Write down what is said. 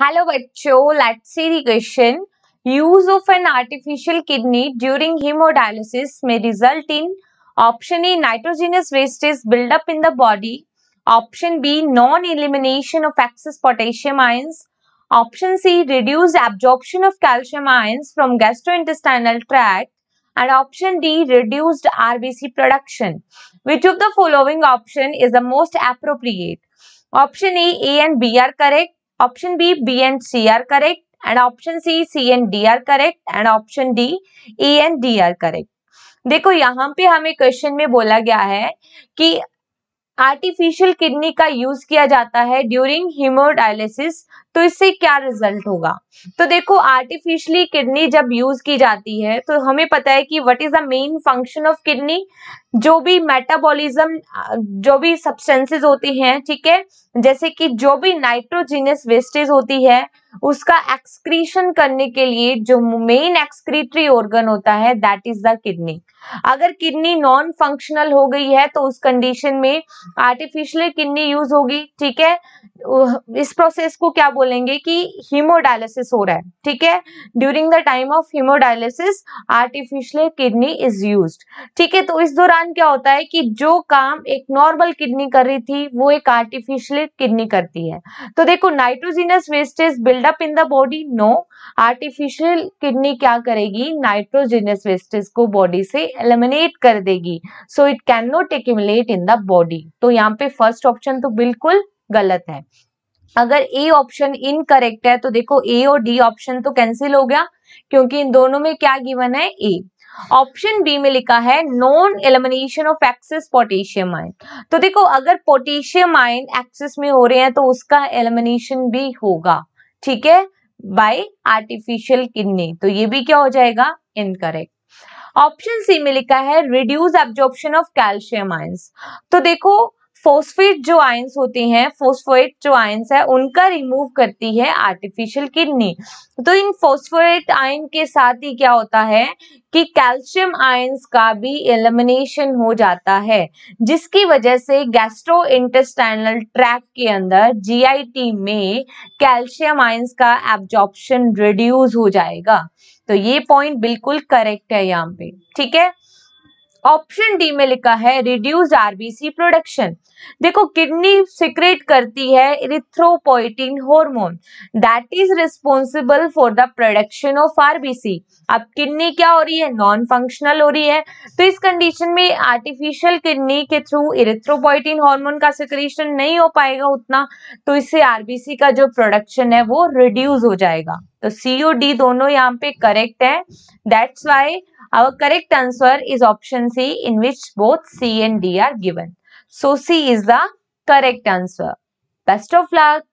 Hello बच्चों, let's see the question. Use of an artificial kidney during hemodialysis may result in option A nitrogenous wastage build up in the body, option B non-elimination of excess potassium ions, option C reduced absorption of calcium ions from gastrointestinal tract, and option D reduced RBC production. Which of the following option is the most appropriate? Option A, A and B are correct. Option B B and C are correct and option C C and D are correct and option D E and D are correct देखो यहाँ पे हमें question में बोला गया है कि artificial kidney का यूज किया जाता है ड्यूरिंग हिमोडायलिसिस तो इससे क्या रिजल्ट होगा तो देखो आर्टिफिशियली किडनी जब यूज की जाती है तो हमें पता है कि what is the main function of kidney जो भी मेटाबॉलिज्म जो भी सब्सटेंसेस होती हैं ठीक है जैसे कि जो भी नाइट्रोजीनियस वेस्टेज होती है उसका एक्सक्रीशन करने के लिए जो मेन एक्सक्रीटरी ऑर्गन होता है दैट इज द किडनी अगर किडनी नॉन फंक्शनल हो गई है तो उस कंडीशन में आर्टिफिशियल किडनी यूज होगी ठीक है इस प्रोसेस को क्या बोल बोलेंगे कि हीमोडायलिसिस हो रहा है ठीक है during the time of haemodialysis artificial kidney is use ठीक है तो इस दौरान क्या होता है कि जो काम एक नॉर्मल किडनी कर रही थी वो एक आर्टिफिशियल किडनी करती है तो देखो nitrogenous wastage buildup in the body no artificial kidney क्या करेगी नाइट्रोजिनस वेस्टेज को बॉडी से एलिमिनेट कर देगी so it cannot accumulate in the body तो यहाँ पे फर्स्ट ऑप्शन तो बिल्कुल गलत है अगर ए ऑप्शन इनकरेक्ट है तो देखो ए और डी ऑप्शन तो कैंसिल हो गया क्योंकि इन दोनों में क्या गिवन है ए ऑप्शन बी में लिखा है non elimination of excess potassium ion तो देखो अगर पोटेशियम आयन एक्सेस में हो रहे हैं तो उसका एलिमिनेशन भी होगा ठीक है बाय आर्टिफिशियल किडनी तो ये भी क्या हो जाएगा इनकरेक्ट ऑप्शन सी में लिखा है reduce absorption of calcium ions तो देखो फोस्फेट जो आयंस होते हैं फोस्फोएट जो आयंस है उनका रिमूव करती है आर्टिफिशियल किडनी तो इन फोस्फोएट आयन के साथ ही क्या होता है कि कैल्शियम आयंस का भी एलिमिनेशन हो जाता है जिसकी वजह से गैस्ट्रो इंटेस्टाइनल ट्रैक के अंदर जीआईटी में कैल्शियम आयंस का एब्जॉर्प्शन रिड्यूस हो जाएगा तो ये पॉइंट बिल्कुल करेक्ट है यहाँ पे ठीक है ऑप्शन डी में लिखा है रिड्यूस आरबीसी प्रोडक्शन देखो किडनी सिक्रेट करती है erythropoietin hormone that is responsible for the production of RBC अब किडनी क्या हो रही है नॉन फंक्शनल हो रही है तो इस कंडीशन में आर्टिफिशियल किडनी के थ्रू इरिथ्रोपोइटिन हार्मोन का सिक्रेशन नहीं हो पाएगा उतना तो इससे आरबीसी का जो प्रोडक्शन है वो रिड्यूज हो जाएगा तो सीओ डी दोनों यहाँ पे करेक्ट है that's why Our correct answer is option C in which both C and D are given. So C is the correct answer. Best of luck.